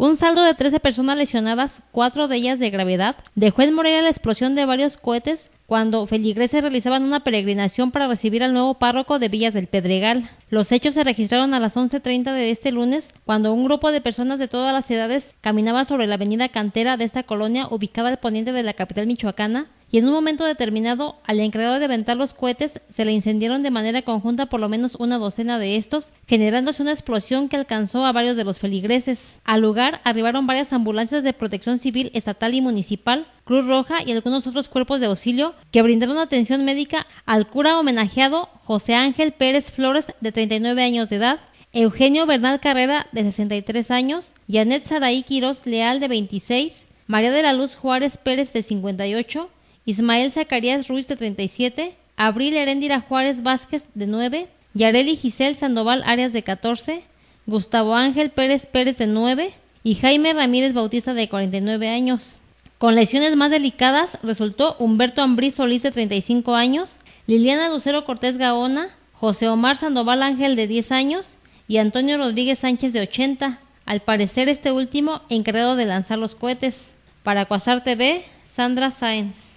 Un saldo de 13 personas lesionadas, cuatro de ellas de gravedad, dejó en Morelia la explosión de varios cohetes cuando feligreses realizaban una peregrinación para recibir al nuevo párroco de Villas del Pedregal. Los hechos se registraron a las 11.30 de este lunes, cuando un grupo de personas de todas las edades caminaba sobre la avenida cantera de esta colonia ubicada al poniente de la capital michoacana, y en un momento determinado al encargado de aventar los cohetes se le incendiaron de manera conjunta por lo menos una docena de estos, generándose una explosión que alcanzó a varios de los feligreses. Al lugar arribaron varias ambulancias de protección civil estatal y municipal, Cruz Roja y algunos otros cuerpos de auxilio que brindaron atención médica al cura homenajeado José Ángel Pérez Flores de 39 años de edad, Eugenio Bernal Carrera de 63 años, Janet Saraí Quiroz Leal de 26, María de la Luz Juárez Pérez de 58, Ismael Zacarías Ruiz de 37, Abril Heréndira Juárez Vázquez de 9, Yareli Giselle Sandoval Arias de 14, Gustavo Ángel Pérez Pérez de 9 y Jaime Ramírez Bautista de 49 años. Con lesiones más delicadas resultó Humberto Ambrí Solís de 35 años, Liliana Lucero Cortés Gaona, José Omar Sandoval Ángel de 10 años y Antonio Rodríguez Sánchez de 80, al parecer este último encargado de lanzar los cohetes. Para Cuasar TV, Sandra Sáenz.